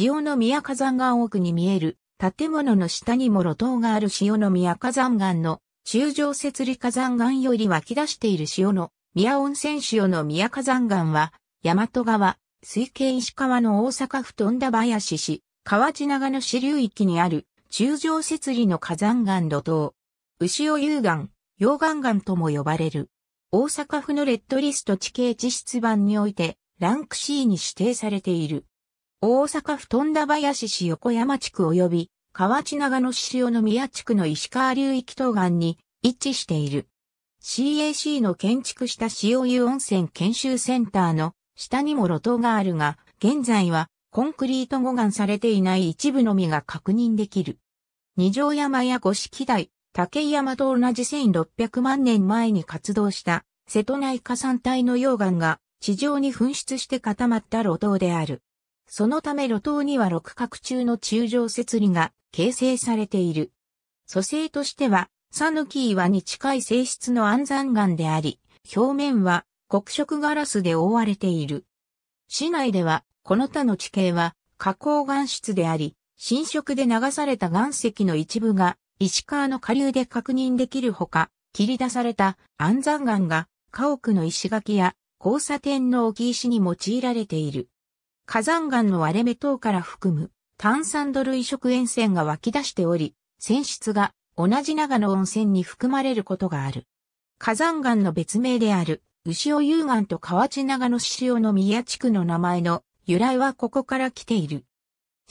潮の宮火山岩奥に見える建物の下にも路頭がある潮の宮火山岩の中上設理火山岩より湧き出している潮の宮温泉塩の宮火山岩は、大和川、水系石川の大阪府富田林市、河内長野支流域にある中上設理の火山岩路頭。牛尾岩、溶岩岩とも呼ばれる。大阪府のレッドリスト地形地質版において、ランク C に指定されている。大阪府富田林市横山地区及び河内長野市塩宮地区の石川流域東岸に位置している。CAC の建築した塩湯温泉研修センターの下にも路頭があるが、現在はコンクリート護岸されていない一部のみが確認できる。二条山や五色台、竹山と同じ1600万年前に活動した瀬戸内火山帯の溶岩が地上に噴出して固まった路頭である。そのため路頭には六角柱の中上節理が形成されている。蘇生としては、サヌキ岩に近い性質の安山岩であり、表面は黒色ガラスで覆われている。市内では、この他の地形は、花崗岩質であり、浸食で流された岩石の一部が、石川の下流で確認できるほか、切り出された安山岩が、家屋の石垣や交差点の置き石に用いられている。火山岩の割れ目等から含む炭酸土類食塩泉が湧き出しており、泉質が同じ長野温泉に含まれることがある。火山岩の別名である、牛尾遊岩と河内長野市塩の宮地区の名前の由来はここから来ている。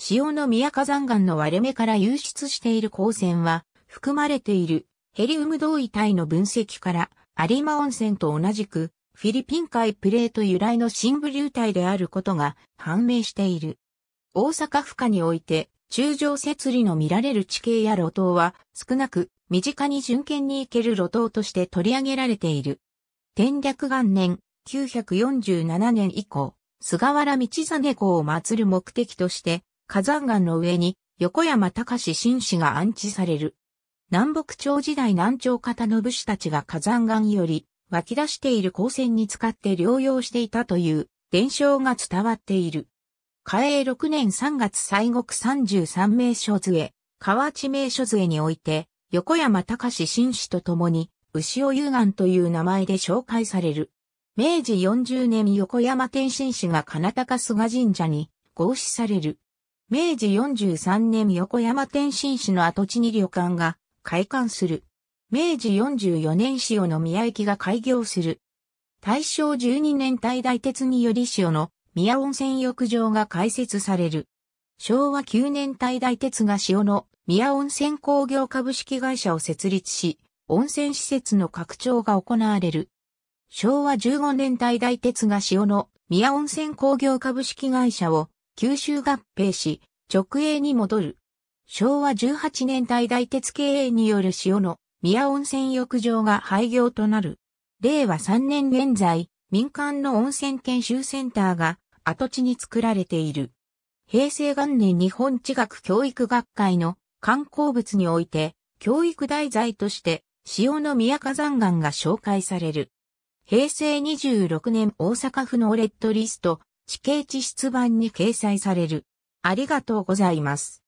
塩の宮火山岩の割れ目から流出している光線は、含まれているヘリウム同位体の分析から、有馬温泉と同じく、フィリピン海プレート由来の深部流体であることが判明している。大阪府下において、中上設理の見られる地形や路頭は少なく身近に巡見に行ける路頭として取り上げられている。天略元年947年以降、菅原道真公を祀る目的として火山岩の上に横山隆新氏が安置される。南北朝時代南朝方の武士たちが火山岩より湧き出している光線に使って療養していたという伝承が伝わっている。嘉永6年3月西国33名所杖、河内名所杖において、横山隆新氏と共に、牛尾遊岩という名前で紹介される。明治40年横山天心氏が金高菅神社に合祀される。明治43年横山天心氏の跡地に旅館が開館する。明治44年塩の宮駅が開業する。大正12年大大鉄により塩の宮温泉浴場が開設される。昭和9年大大鉄が塩の宮温泉工業株式会社を設立し、温泉施設の拡張が行われる。昭和15年大大鉄が塩の宮温泉工業株式会社を九州合併し、直営に戻る。昭和18年大大鉄経営による塩の宮温泉浴場が廃業となる。令和3年現在、民間の温泉研修センターが跡地に作られている。平成元年日本地学教育学会の観光物において、教育題材として、塩の宮火山岩が紹介される。平成26年大阪府のレッドリスト、地形地質版に掲載される。ありがとうございます。